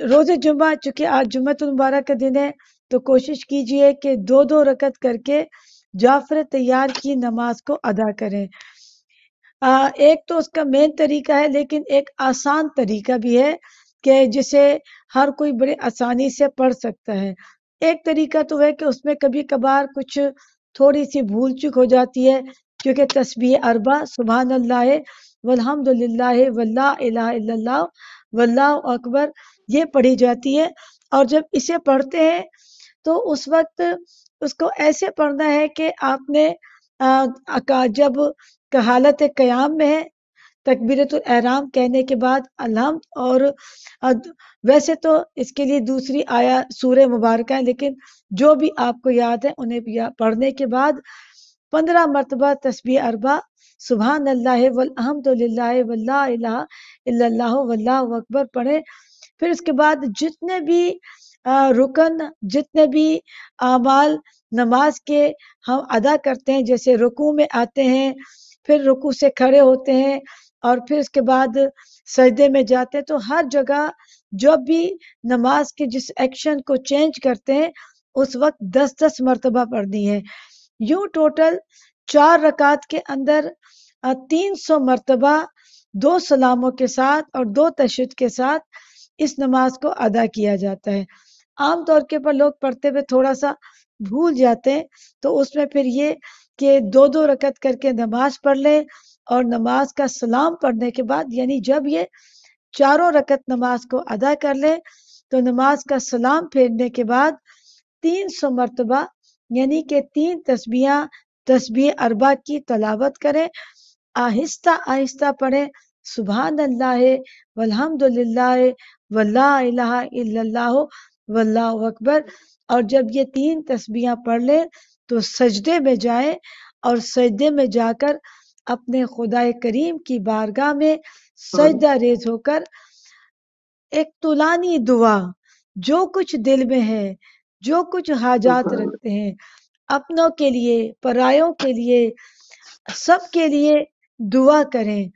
रोजे जुम्मा चूँकि आज जुम्मतुलमबारक का दिन है तो कोशिश कीजिए कि दो दो रकत करके जाफर तैयार की नमाज को अदा करें आ, एक तो उसका मेन तरीका है लेकिन एक आसान तरीका भी है कि जिसे हर कोई बड़े आसानी से पढ़ सकता है एक तरीका तो है कि उसमें कभी कभार कुछ थोड़ी सी भूल चुक हो जाती है क्योंकि तस्बी अरबा सुबह अल्लाह वलहमदिल्ला वल्ला वल्लाह अकबर ये पढ़ी जाती है और जब इसे पढ़ते हैं तो उस वक्त उसको ऐसे पढ़ना है कि आपने आ, जब हालत क्याम में है तकबीरत एहराम कहने के बाद अलहम और वैसे तो इसके लिए दूसरी आया सूर्य मुबारक है लेकिन जो भी आपको याद है उन्हें पढ़ने के बाद पंद्रह मरतबा तस्बी अरबा सुबहान अल्लाह वल्ला वल्ला अकबर पढ़े फिर उसके बाद जितने भी रुकन जितने भी आमाल नमाज के हम अदा करते हैं जैसे रुकू में आते हैं फिर रुकू से खड़े होते हैं और फिर उसके बाद सजदे में जाते हैं तो हर जगह जब भी नमाज के जिस एक्शन को चेंज करते हैं उस वक्त दस दस मरतबा पढ़नी है यूं टोटल चार रकात के अंदर तीन सौ मरतबा दो सलामों के साथ और दो तशद के साथ इस नमाज को अदा किया जाता है आमतौर के ऊपर लोग पढ़ते हुए थोड़ा सा भूल जाते हैं तो उसमें फिर ये कि दो दो रकत करके नमाज पढ़ लें और नमाज का सलाम पढ़ने के बाद यानी जब ये चारों रकत नमाज को अदा कर लें तो नमाज का सलाम फेरने के बाद तीन सौ मरतबा यानी कि तीन तस्बिया तस्बी अरबा की तलावत करें आहिस्ता आहिस्ता पढ़े सुबह अल्लाह वहमदुल्लाह वल्ला इलाहा अकबर और जब ये तीन तस्बिया पढ़ ले तो सजदे में जाए और सजदे में जाकर अपने खुदा करीम की बारगाह में सजदा रेज होकर एक तुलानी दुआ जो कुछ दिल में है जो कुछ हाजात रखते हैं अपनों के लिए परायों के लिए सबके लिए दुआ करें